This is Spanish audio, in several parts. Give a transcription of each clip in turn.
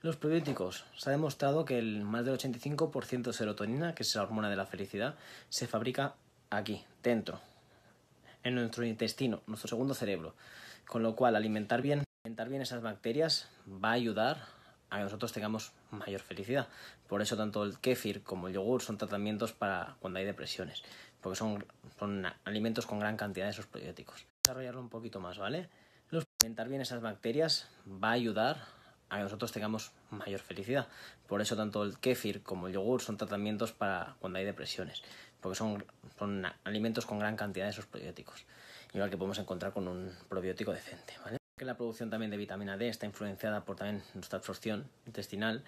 Los probióticos. Se ha demostrado que el más del 85% de serotonina, que es la hormona de la felicidad, se fabrica aquí, dentro, en nuestro intestino, nuestro segundo cerebro. Con lo cual, alimentar bien, alimentar bien esas bacterias va a ayudar a que nosotros tengamos mayor felicidad. Por eso tanto el kéfir como el yogur son tratamientos para cuando hay depresiones, porque son, alimentos con gran cantidad de esos probióticos. Desarrollarlo un poquito más, ¿vale? Los alimentar bien esas bacterias va a ayudar a nosotros tengamos mayor felicidad. Por eso tanto el kéfir como el yogur son tratamientos para cuando hay depresiones, porque son, son alimentos con gran cantidad de esos probióticos, igual que podemos encontrar con un probiótico decente. ¿vale? Que la producción también de vitamina D está influenciada por también nuestra absorción intestinal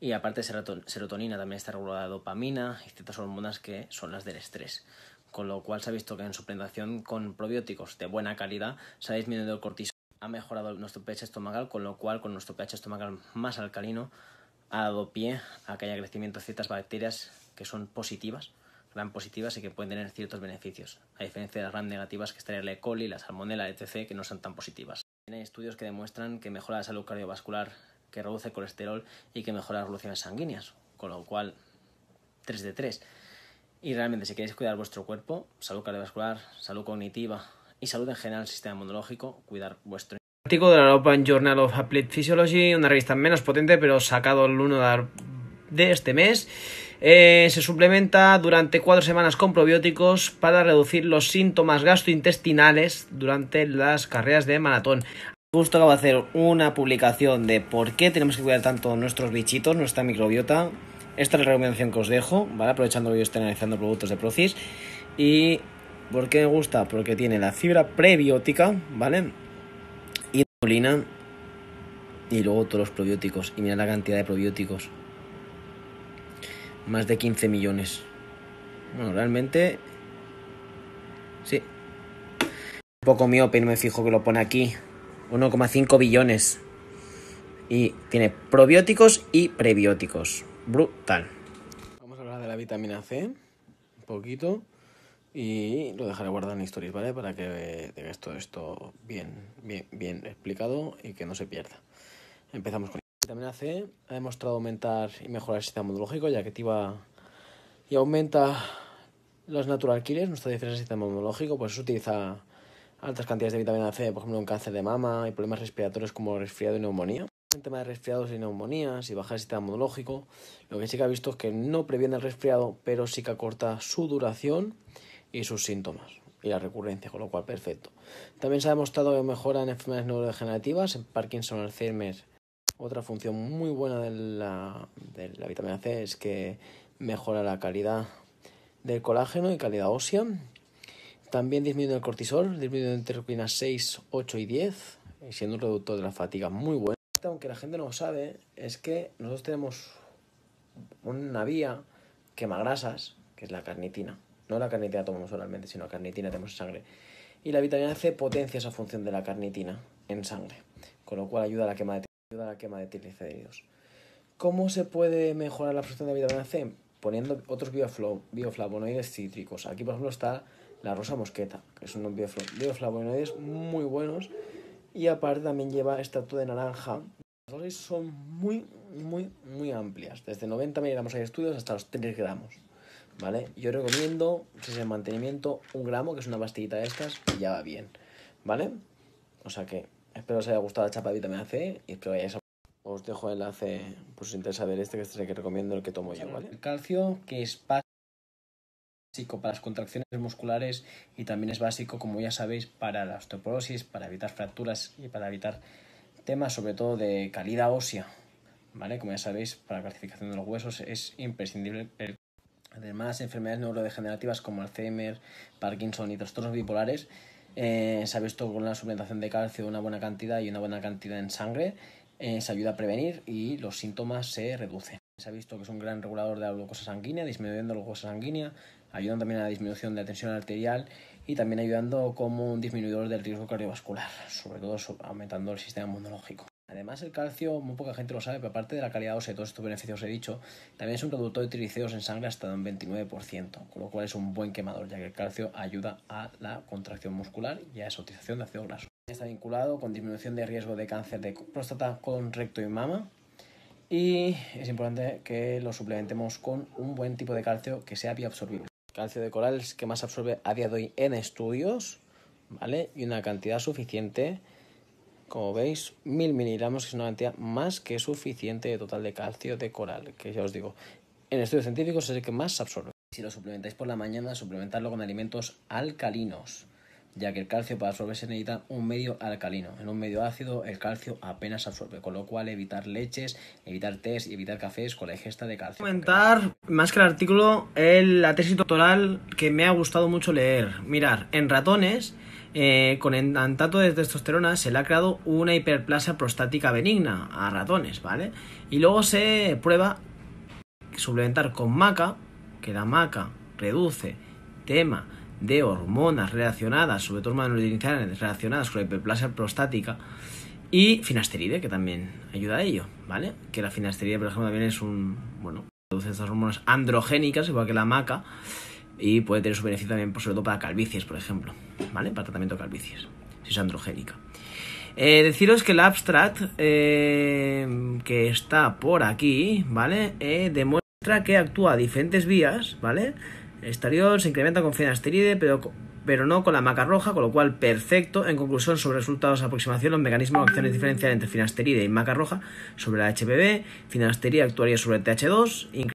y aparte de serotonina también está regulada dopamina y ciertas hormonas que son las del estrés. Con lo cual se ha visto que en suplementación con probióticos de buena calidad se ha disminuido el cortisol ha mejorado nuestro pH estomacal, con lo cual con nuestro pH estomacal más alcalino ha dado pie a que haya crecimiento de ciertas bacterias que son positivas, gran positivas y que pueden tener ciertos beneficios, a diferencia de las gran negativas que estaría la E. coli, la salmonella, etc., que no son tan positivas. Hay estudios que demuestran que mejora la salud cardiovascular, que reduce el colesterol y que mejora las revoluciones sanguíneas, con lo cual 3 de 3. Y realmente si queréis cuidar vuestro cuerpo, salud cardiovascular, salud cognitiva, y salud en general sistema inmunológico, cuidar vuestro artículo de la Open Journal of Applied Physiology, una revista menos potente, pero sacado el 1 de este mes. Eh, se suplementa durante cuatro semanas con probióticos para reducir los síntomas gastrointestinales durante las carreras de maratón. Justo acabo de hacer una publicación de por qué tenemos que cuidar tanto nuestros bichitos, nuestra microbiota. Esta es la recomendación que os dejo, ¿vale? aprovechando que yo estoy analizando productos de Procis. Y ¿Por qué me gusta? Porque tiene la fibra prebiótica, ¿vale? Y la colina. Y luego todos los probióticos. Y mira la cantidad de probióticos. Más de 15 millones. Bueno, realmente. Sí. Un poco miope, no me fijo que lo pone aquí. 1,5 billones. Y tiene probióticos y prebióticos. Brutal. Vamos a hablar de la vitamina C. Un poquito y lo dejaré guardado en historias, ¿vale? Para que tengas todo esto bien, bien, explicado y que no se pierda. Empezamos con la vitamina C. Ha demostrado aumentar y mejorar el sistema inmunológico, ya que activa y aumenta los natural killers, nuestra defensa del sistema inmunológico, pues utiliza altas cantidades de vitamina C, por ejemplo, en cáncer de mama y problemas respiratorios como resfriado y neumonía. En tema de resfriados y neumonías y bajar el sistema inmunológico, lo que sí que ha visto es que no previene el resfriado, pero sí que acorta su duración y sus síntomas y la recurrencia, con lo cual perfecto. También se ha demostrado que mejora en enfermedades neurodegenerativas, en Parkinson, Alzheimer. Otra función muy buena de la, de la vitamina C es que mejora la calidad del colágeno y calidad ósea. También disminuye el cortisol, disminuye la interleucinas 6, 8 y 10, siendo un reductor de la fatiga muy bueno. Aunque la gente no lo sabe, es que nosotros tenemos una vía grasas que es la carnitina. No la carnitina tomamos solamente sino la carnitina tenemos en sangre. Y la vitamina C potencia esa función de la carnitina en sangre, con lo cual ayuda a la quema de, ayuda a la quema de triglicéridos. ¿Cómo se puede mejorar la absorción de vitamina C? Poniendo otros bioflavonoides cítricos. Aquí, por ejemplo, está la rosa mosqueta, que son unos bioflavonoides muy buenos. Y aparte también lleva extracto de naranja. Las dosis son muy, muy, muy amplias. Desde 90 miligramos hay estudios hasta los 3 gramos. ¿vale? Yo recomiendo, si es el mantenimiento, un gramo, que es una pastillita de estas, y ya va bien, ¿vale? O sea que espero os haya gustado la chapa de vitamina C y espero que Os dejo el enlace por si os interesa ver este, que es el que recomiendo, el que tomo yo, El calcio, que es básico para las contracciones musculares y también es básico, como ya sabéis, para la osteoporosis, para evitar fracturas y para evitar temas sobre todo de calidad ósea, ¿vale? Como ya sabéis, para la calcificación de los huesos es imprescindible el Además, enfermedades neurodegenerativas como Alzheimer, Parkinson y trastornos bipolares eh, se ha visto con la suplementación de calcio una buena cantidad y una buena cantidad en sangre eh, se ayuda a prevenir y los síntomas se reducen. Se ha visto que es un gran regulador de la glucosa sanguínea, disminuyendo la glucosa sanguínea, ayudando también a la disminución de la tensión arterial y también ayudando como un disminuidor del riesgo cardiovascular, sobre todo aumentando el sistema inmunológico. Además, el calcio, muy poca gente lo sabe, pero aparte de la calidad ósea y todos estos beneficios he dicho, también es un productor de triglicéridos en sangre hasta un 29%, con lo cual es un buen quemador, ya que el calcio ayuda a la contracción muscular y a esa utilización de ácido graso. Está vinculado con disminución de riesgo de cáncer de próstata, con recto y mama. Y es importante que lo suplementemos con un buen tipo de calcio que sea bioabsorbible. Calcio de coral es que más absorbe a día de hoy en estudios, ¿vale? Y una cantidad suficiente como veis, 1000 miligramos es una cantidad más que suficiente de total de calcio de coral, que ya os digo, en estudios científicos es el que más se absorbe. Si lo suplementáis por la mañana, suplementarlo con alimentos alcalinos, ya que el calcio para absorberse necesita un medio alcalino. En un medio ácido el calcio apenas se absorbe, con lo cual evitar leches, evitar tés y evitar cafés con la ingesta de calcio. Comentar, más que el artículo, el, la tesis doctoral que me ha gustado mucho leer. Mirar, en ratones eh, con antato de testosterona se le ha creado una hiperplasia prostática benigna a ratones, ¿vale? Y luego se prueba suplementar con maca, que la maca reduce tema de hormonas relacionadas, sobre todo hormonas iniciales relacionadas con la hiperplasia prostática, y finasteride, que también ayuda a ello, ¿vale? Que la finasteride, por ejemplo, también es un, bueno, reduce estas hormonas androgénicas, igual que la maca, y puede tener su beneficio también, por pues, sobre todo para calvicies, por ejemplo, ¿vale? Para tratamiento de calvicies, si es androgénica. Eh, deciros que el abstract eh, que está por aquí, ¿vale? Eh, demuestra que actúa a diferentes vías, ¿vale? Estariol se incrementa con finasteride, pero, pero no con la maca roja, con lo cual perfecto. En conclusión, sobre resultados de aproximación, los mecanismos de acciones diferencial entre finasteride y maca roja sobre la HPV. Finasteride actuaría sobre el TH2,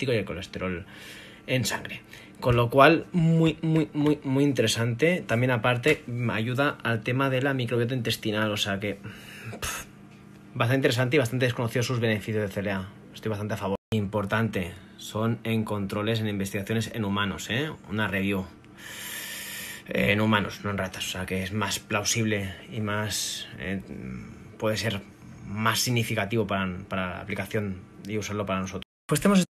y el colesterol en sangre. Con lo cual, muy, muy, muy, muy interesante. También aparte, ayuda al tema de la microbiota intestinal, o sea que... bastante interesante y bastante desconocido sus beneficios de CLA. Estoy bastante a favor. Importante, son en controles, en investigaciones en humanos, ¿eh? Una review. en humanos, no en ratas. O sea que es más plausible y más... Eh, puede ser más significativo para, para la aplicación y usarlo para nosotros. Pues tenemos